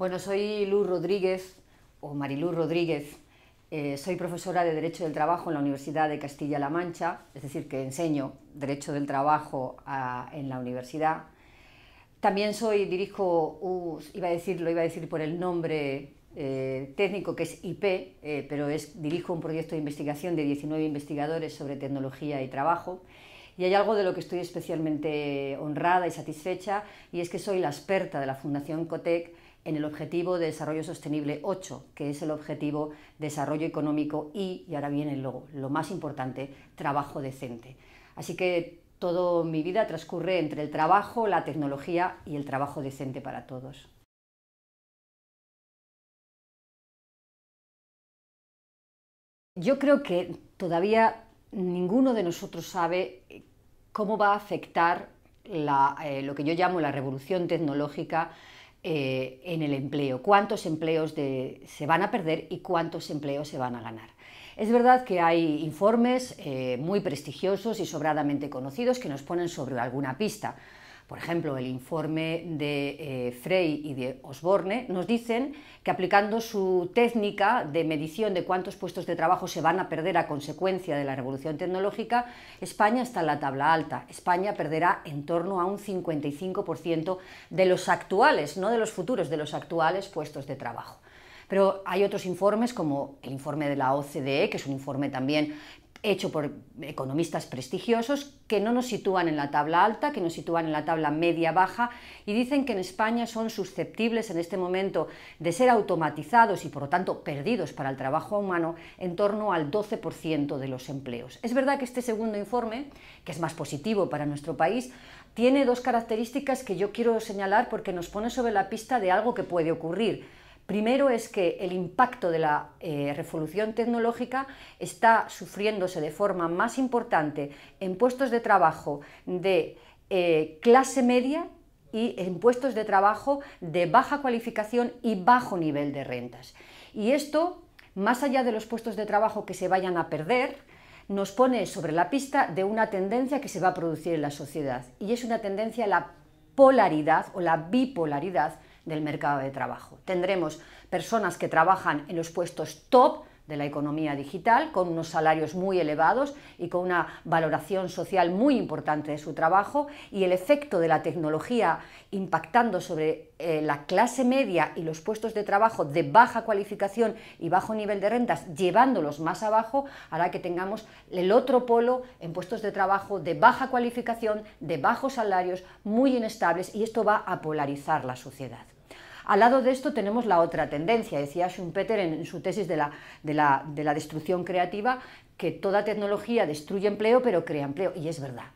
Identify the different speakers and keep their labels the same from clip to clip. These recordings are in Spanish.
Speaker 1: Bueno, soy Luz Rodríguez, o Mariluz Rodríguez. Eh, soy profesora de Derecho del Trabajo en la Universidad de Castilla-La Mancha, es decir, que enseño Derecho del Trabajo ah, en la universidad. También soy, dirijo, iba a decirlo lo iba a decir por el nombre eh, técnico que es IP, eh, pero es, dirijo un proyecto de investigación de 19 investigadores sobre tecnología y trabajo. Y hay algo de lo que estoy especialmente honrada y satisfecha, y es que soy la experta de la Fundación COTEC en el Objetivo de Desarrollo Sostenible 8, que es el Objetivo Desarrollo Económico y, y ahora viene lo, lo más importante, trabajo decente. Así que toda mi vida transcurre entre el trabajo, la tecnología y el trabajo decente para todos. Yo creo que todavía ninguno de nosotros sabe eh, cómo va a afectar eh, lo que yo llamo la revolución tecnológica eh, en el empleo, cuántos empleos se van a perder y cuántos empleos se van a ganar. Es verdad que hay informes eh, muy prestigiosos y sobradamente conocidos que nos ponen sobre alguna pista, por ejemplo, el informe de eh, Frey y de Osborne nos dicen que aplicando su técnica de medición de cuántos puestos de trabajo se van a perder a consecuencia de la revolución tecnológica, España está en la tabla alta. España perderá en torno a un 55% de los actuales, no de los futuros, de los actuales puestos de trabajo. Pero hay otros informes, como el informe de la OCDE, que es un informe también hecho por economistas prestigiosos que no nos sitúan en la tabla alta, que nos sitúan en la tabla media-baja y dicen que en España son susceptibles en este momento de ser automatizados y por lo tanto perdidos para el trabajo humano en torno al 12% de los empleos. Es verdad que este segundo informe, que es más positivo para nuestro país, tiene dos características que yo quiero señalar porque nos pone sobre la pista de algo que puede ocurrir Primero es que el impacto de la eh, revolución tecnológica está sufriéndose de forma más importante en puestos de trabajo de eh, clase media y en puestos de trabajo de baja cualificación y bajo nivel de rentas. Y esto, más allá de los puestos de trabajo que se vayan a perder, nos pone sobre la pista de una tendencia que se va a producir en la sociedad. Y es una tendencia a la polaridad o la bipolaridad del mercado de trabajo. Tendremos personas que trabajan en los puestos top de la economía digital, con unos salarios muy elevados y con una valoración social muy importante de su trabajo, y el efecto de la tecnología impactando sobre eh, la clase media y los puestos de trabajo de baja cualificación y bajo nivel de rentas, llevándolos más abajo, hará que tengamos el otro polo en puestos de trabajo de baja cualificación, de bajos salarios, muy inestables, y esto va a polarizar la sociedad. Al lado de esto tenemos la otra tendencia, decía Schumpeter en, su tesis de la, destrucción creativa, que toda tecnología destruye empleo pero crea empleo, y es verdad.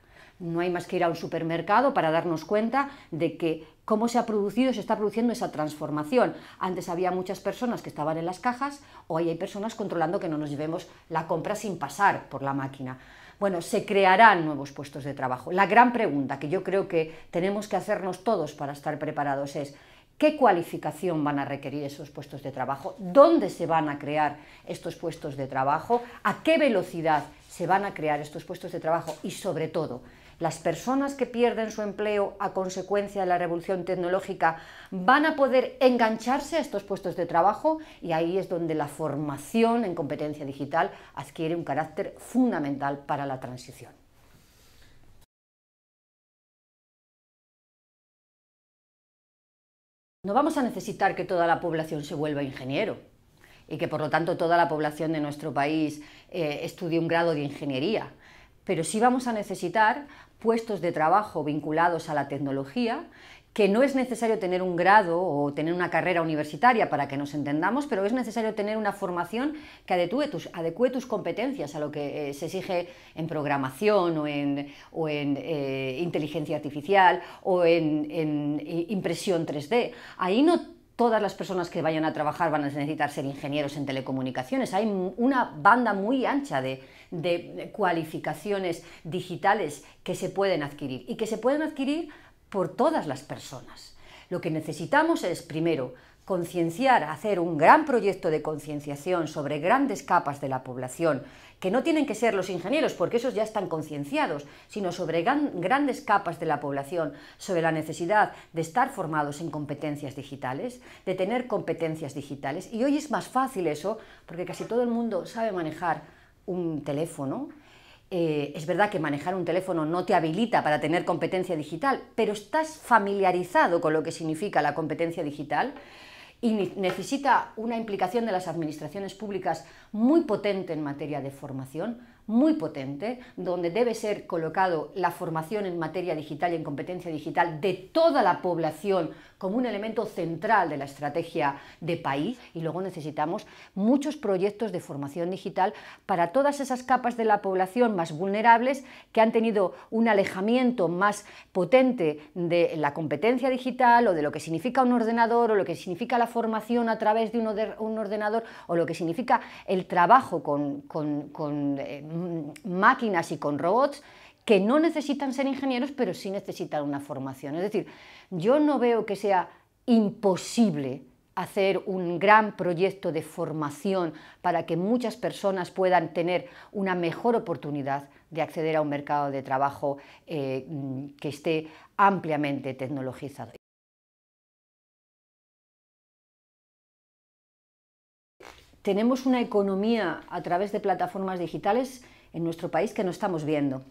Speaker 1: No hay más que ir a un supermercado para darnos cuenta de que cómo se ha producido, se está produciendo esa transformación. Antes había muchas personas que estaban en las cajas, hoy hay personas controlando que no nos llevemos la compra sin pasar por la máquina. Bueno, se crearán nuevos puestos de trabajo. La gran pregunta que yo creo que tenemos que hacernos todos para estar preparados es, qué cualificación van a requerir esos puestos de trabajo, dónde se van a crear estos puestos de trabajo, a qué velocidad se van a crear estos puestos de trabajo y sobre todo, las personas que pierden su empleo a consecuencia de la revolución tecnológica van a poder engancharse a estos puestos de trabajo y ahí es donde la formación en competencia digital adquiere un carácter fundamental para la transición. No vamos a necesitar que toda la población se vuelva ingeniero y que por lo tanto toda la población de nuestro país eh, estudie un grado de ingeniería, pero sí vamos a necesitar puestos de trabajo vinculados a la tecnología que no es necesario tener un grado o tener una carrera universitaria para que nos entendamos, pero es necesario tener una formación que adecue tus, competencias a lo que eh, se exige en programación o en, eh, inteligencia artificial o en, eh, impresión 3D. Ahí no todas las personas que vayan a trabajar van a necesitar ser ingenieros en telecomunicaciones. Hay una banda muy ancha de cualificaciones digitales que se pueden adquirir y que se pueden adquirir por todas las personas. Lo que necesitamos es, primero, concienciar, hacer un gran proyecto de concienciación sobre grandes capas de la población, que no tienen que ser los ingenieros, porque esos ya están concienciados, sino sobre grandes capas de la población, sobre la necesidad de estar formados en competencias digitales, de tener competencias digitales. Y hoy es más fácil eso, porque casi todo el mundo sabe manejar un teléfono, eh, es verdad que manejar un teléfono no te habilita para tener competencia digital, pero estás familiarizado con lo que significa la competencia digital y necesita una implicación de las administraciones públicas muy potente en materia de formación, muy potente, donde debe ser colocado la formación en materia digital y en competencia digital de toda la población como un elemento central de la estrategia de país y luego necesitamos muchos proyectos de formación digital para todas esas capas de la población más vulnerables que han tenido un alejamiento más potente de la competencia digital o de lo que significa un ordenador o lo que significa la formación a través de un ordenador o lo que significa el trabajo con, eh, máquinas y con robots que no necesitan ser ingenieros, pero sí necesitan una formación. Es decir, yo no veo que sea imposible hacer un gran proyecto de formación para que muchas personas puedan tener una mejor oportunidad de acceder a un mercado de trabajo eh, mm, que esté ampliamente tecnologizado. Tenemos una economía a través de plataformas digitales en nuestro país que no estamos viendo.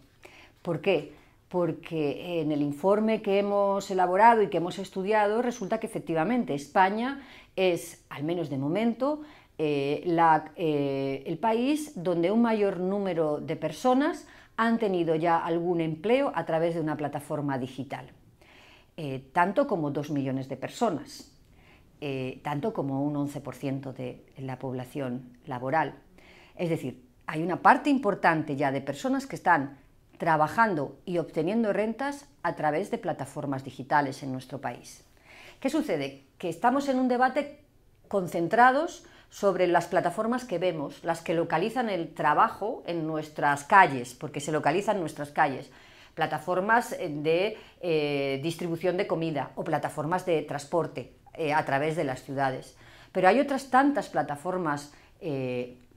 Speaker 1: ¿Por qué? Porque en el informe que hemos elaborado y que hemos estudiado resulta que efectivamente España es, al menos de momento, eh, eh, el país donde un mayor número de personas han tenido ya algún empleo a través de una plataforma digital, eh, tanto como dos millones de personas, tanto como un 11% de la población laboral. Es decir, hay una parte importante ya de personas que están trabajando y obteniendo rentas a través de plataformas digitales en nuestro país. ¿Qué sucede? Que estamos en un debate concentrados sobre las plataformas que vemos, las que localizan el trabajo en nuestras calles, porque se localizan nuestras calles, plataformas eh, de eh, distribución de comida o plataformas de transporte eh, a través de las ciudades. Pero hay otras tantas plataformas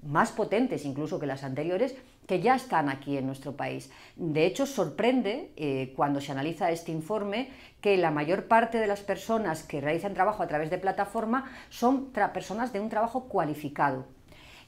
Speaker 1: más potentes incluso que las anteriores que ya están aquí en nuestro país. De hecho, sorprende eh, cuando se analiza este informe que la mayor parte de las personas que realizan trabajo a través de plataforma son personas de un trabajo cualificado,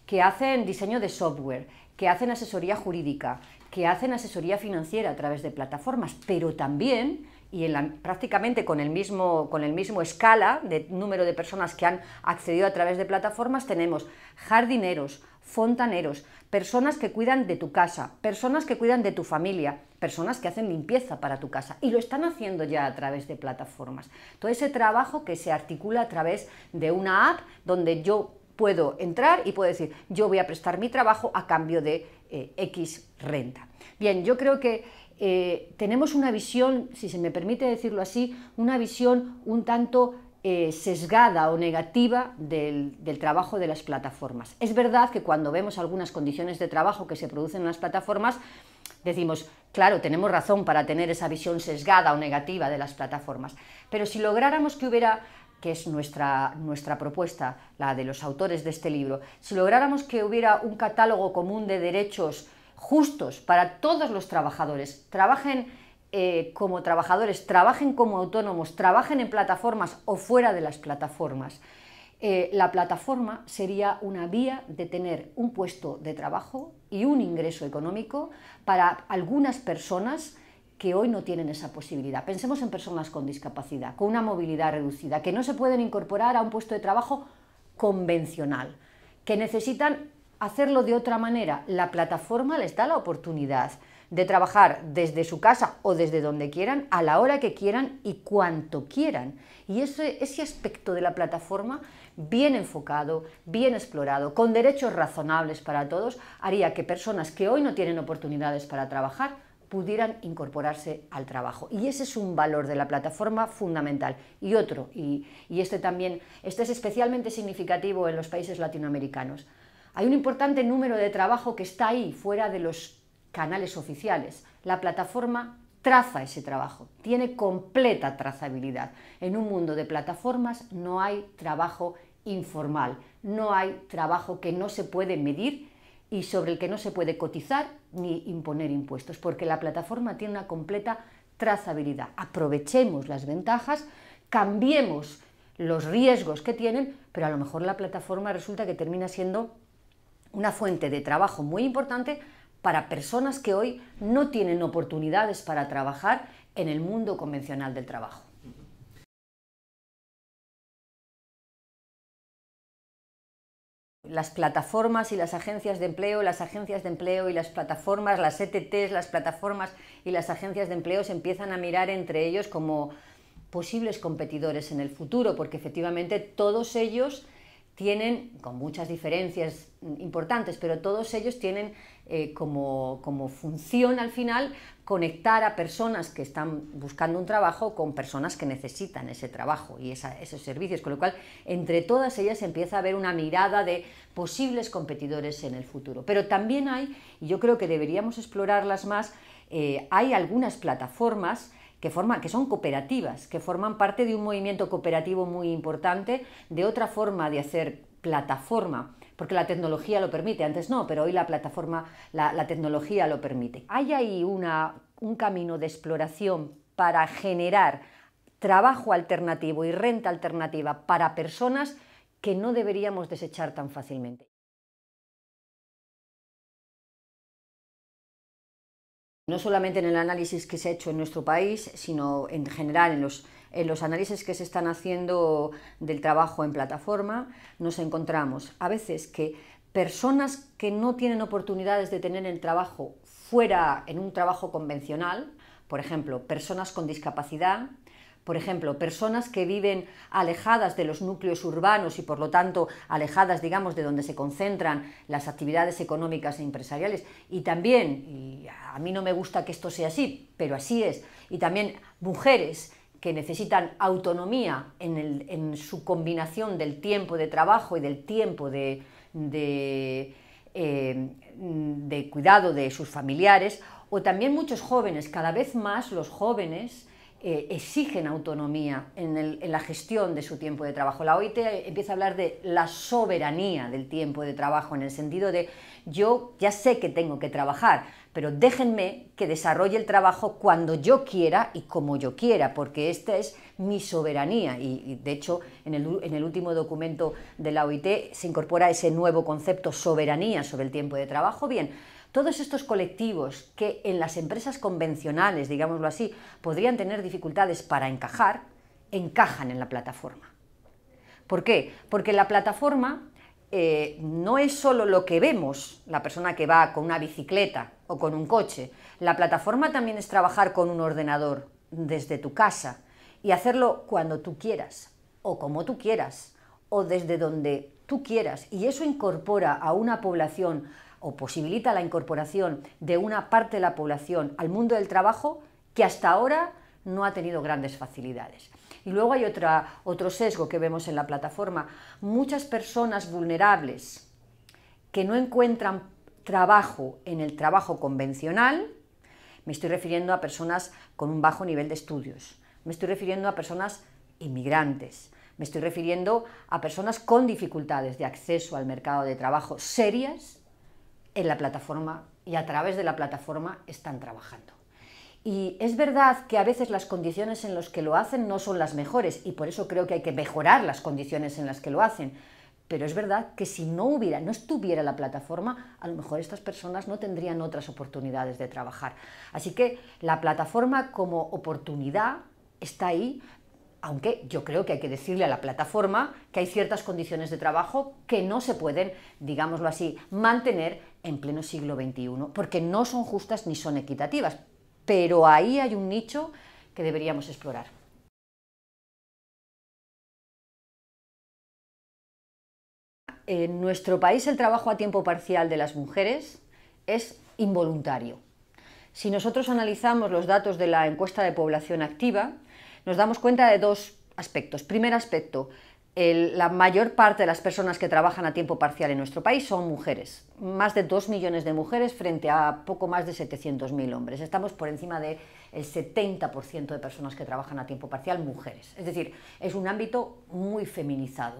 Speaker 1: que hacen diseño de software, que hacen asesoría jurídica, que hacen asesoría financiera a través de plataformas, pero también y prácticamente con el, mismo, con el mismo escala de número de personas que han accedido a través de plataformas, tenemos jardineros, fontaneros, personas que cuidan de tu casa, personas que cuidan de tu familia, personas que hacen limpieza para tu casa y lo están haciendo ya a través de plataformas. Todo ese trabajo que se articula a través de una app donde yo puedo entrar y puedo decir, yo voy a prestar mi trabajo a cambio de eh, X renta. Bien, yo creo que eh, tenemos una visión, si se me permite decirlo así, una visión un tanto eh, sesgada o negativa del, trabajo de las plataformas. Es verdad que cuando vemos algunas condiciones de trabajo que se producen en las plataformas, decimos, claro, tenemos razón para tener esa visión sesgada o negativa de las plataformas, pero si lográramos que hubiera que es nuestra, nuestra propuesta, la de los autores de este libro, si lográramos que hubiera un catálogo común de derechos justos para todos los trabajadores, trabajen eh, como trabajadores, trabajen como autónomos, trabajen en plataformas o fuera de las plataformas. Eh, la plataforma sería una vía de tener un puesto de trabajo y un ingreso económico para algunas personas que hoy no tienen esa posibilidad. Pensemos en personas con discapacidad, con una movilidad reducida, que no se pueden incorporar a un puesto de trabajo convencional, que necesitan hacerlo de otra manera. La plataforma les da la oportunidad de trabajar desde su casa o desde donde quieran, a la hora que quieran y cuanto quieran. Y ese, ese aspecto de la plataforma, bien enfocado, bien explorado, con derechos razonables para todos, haría que personas que hoy no tienen oportunidades para trabajar, pudieran incorporarse al trabajo. Y ese es un valor de la plataforma fundamental. Y otro, y, y, este también, este es especialmente significativo en los países latinoamericanos. Hay un importante número de trabajo que está ahí, fuera de los canales oficiales. La plataforma traza ese trabajo, tiene completa trazabilidad. En un mundo de plataformas no hay trabajo informal, no hay trabajo que no se puede medir y sobre el que no se puede cotizar ni imponer impuestos, porque la plataforma tiene una completa trazabilidad. Aprovechemos las ventajas, cambiemos los riesgos que tienen, pero a lo mejor la plataforma resulta que termina siendo una fuente de trabajo muy importante para personas que hoy no tienen oportunidades para trabajar en el mundo convencional del trabajo. las plataformas y las agencias de empleo, las agencias de empleo y las plataformas, las ETTs, las plataformas y las agencias de empleo se empiezan a mirar entre ellos como posibles competidores en el futuro, porque efectivamente todos ellos tienen, con muchas diferencias importantes, pero todos ellos tienen eh, como, función al final conectar a personas que están buscando un trabajo con personas que necesitan ese trabajo y esos servicios, con lo cual entre todas ellas empieza a haber una mirada de posibles competidores en el futuro. Pero también hay, y yo creo que deberíamos explorarlas más, eh, hay algunas plataformas que, que son cooperativas, que forman parte de un movimiento cooperativo muy importante, de otra forma de hacer plataforma, porque la tecnología lo permite, antes no, pero hoy la plataforma, la, tecnología lo permite. Hay ahí una, un camino de exploración para generar trabajo alternativo y renta alternativa para personas que no deberíamos desechar tan fácilmente. no solamente en el análisis que se ha hecho en nuestro país, sino en general en los, en los, análisis que se están haciendo del trabajo en plataforma, nos encontramos a veces que personas que no tienen oportunidades de tener el trabajo fuera en un trabajo convencional, por ejemplo, personas con discapacidad, por ejemplo, personas que viven alejadas de los núcleos urbanos y por lo tanto alejadas, digamos, de donde se concentran las actividades económicas e empresariales. Y también, y a mí no me gusta que esto sea así, pero así es, y también mujeres que necesitan autonomía en, su combinación del tiempo de trabajo y del tiempo eh, de cuidado de sus familiares, o también muchos jóvenes, cada vez más los jóvenes eh, exigen autonomía en, la gestión de su tiempo de trabajo. La OIT empieza a hablar de la soberanía del tiempo de trabajo, en el sentido de yo ya sé que tengo que trabajar, pero déjenme que desarrolle el trabajo cuando yo quiera y como yo quiera, porque esta es mi soberanía. Y, de hecho, en el, en el último documento de la OIT se incorpora ese nuevo concepto, soberanía sobre el tiempo de trabajo. Bien, todos estos colectivos que en las empresas convencionales, digámoslo así, podrían tener dificultades para encajar, encajan en la plataforma. ¿Por qué? Porque la plataforma eh, no es solo lo que vemos, la persona que va con una bicicleta o con un coche. La plataforma también es trabajar con un ordenador desde tu casa y hacerlo cuando tú quieras o como tú quieras o desde donde tú quieras. Y eso incorpora a una población o posibilita la incorporación de una parte de la población al mundo del trabajo que hasta ahora no ha tenido grandes facilidades. Y luego hay otro sesgo que vemos en la plataforma. Muchas personas vulnerables que no encuentran trabajo en el trabajo convencional, me estoy refiriendo a personas con un bajo nivel de estudios, me estoy refiriendo a personas inmigrantes, me estoy refiriendo a personas con dificultades de acceso al mercado de trabajo serias, en la plataforma y a través de la plataforma están trabajando. Y es verdad que a veces las condiciones en las que lo hacen no son las mejores y por eso creo que hay que mejorar las condiciones en las que lo hacen. Pero es verdad que si no hubiera, no estuviera la plataforma, a lo mejor estas personas no tendrían otras oportunidades de trabajar. Así que la plataforma como oportunidad está ahí, aunque yo creo que hay que decirle a la plataforma que hay ciertas condiciones de trabajo que no se pueden, digámoslo así, mantener en pleno siglo XXI, porque no son justas ni son equitativas, pero ahí hay un nicho que deberíamos explorar. En nuestro país el trabajo a tiempo parcial de las mujeres es involuntario. Si nosotros analizamos los datos de la encuesta de población activa, nos damos cuenta de dos aspectos. Primer aspecto, la mayor parte de las personas que trabajan a tiempo parcial en nuestro país son mujeres, más de 2 millones de mujeres frente a poco más de 700.000 hombres. Estamos por encima del 70% de personas que trabajan a tiempo parcial mujeres. Es decir, es un ámbito muy feminizado.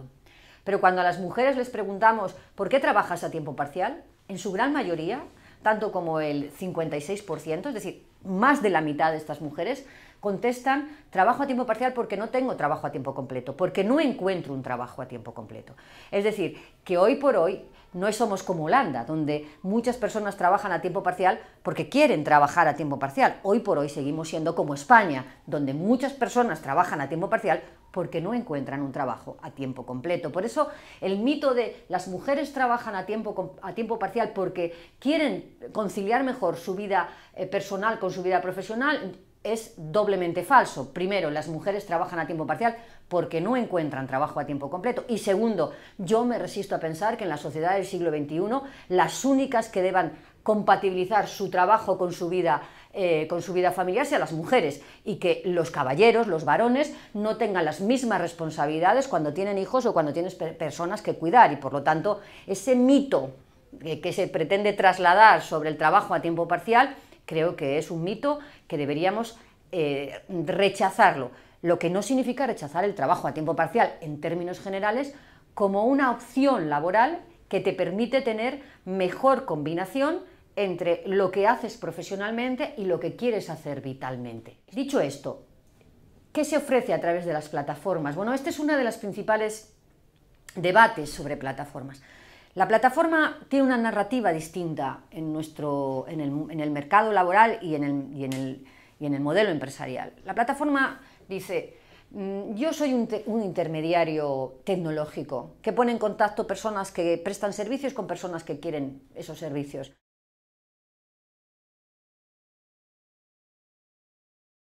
Speaker 1: Pero cuando a las mujeres les preguntamos por qué trabajas a tiempo parcial, en su gran mayoría, tanto como el 56%, es decir, más de la mitad de estas mujeres, contestan trabajo a tiempo parcial porque no tengo trabajo a tiempo completo, porque no encuentro un trabajo a tiempo completo. Es decir, que hoy por hoy no somos como Holanda, donde muchas personas trabajan a tiempo parcial porque quieren trabajar a tiempo parcial. Hoy por hoy seguimos siendo como España, donde muchas personas trabajan a tiempo parcial porque no encuentran un trabajo a tiempo completo. Por eso el mito de las mujeres trabajan a tiempo, a tiempo parcial porque quieren conciliar mejor su vida eh, personal con su vida profesional es doblemente falso. Primero, las mujeres trabajan a tiempo parcial porque no encuentran trabajo a tiempo completo. Y segundo, yo me resisto a pensar que en la sociedad del siglo XXI las únicas que deban compatibilizar su trabajo eh, con su vida familiar sean las mujeres y que los caballeros, los varones, no tengan las mismas responsabilidades cuando tienen hijos o cuando tienes personas que cuidar y por lo tanto ese mito eh, que se pretende trasladar sobre el trabajo a tiempo parcial creo que es un mito que deberíamos eh, rechazarlo. Lo que no significa rechazar el trabajo a tiempo parcial, en términos generales, como una opción laboral que te permite tener mejor combinación entre lo que haces profesionalmente y lo que quieres hacer vitalmente. Dicho esto, ¿qué se ofrece a través de las plataformas? Bueno, este es uno de los principales debates sobre plataformas. La plataforma tiene una narrativa distinta en, nuestro, en, el, mercado laboral y en el, y, en el, y en el modelo empresarial. La plataforma dice, mm, yo soy un, un, intermediario tecnológico que pone en contacto personas que prestan servicios con personas que quieren esos servicios.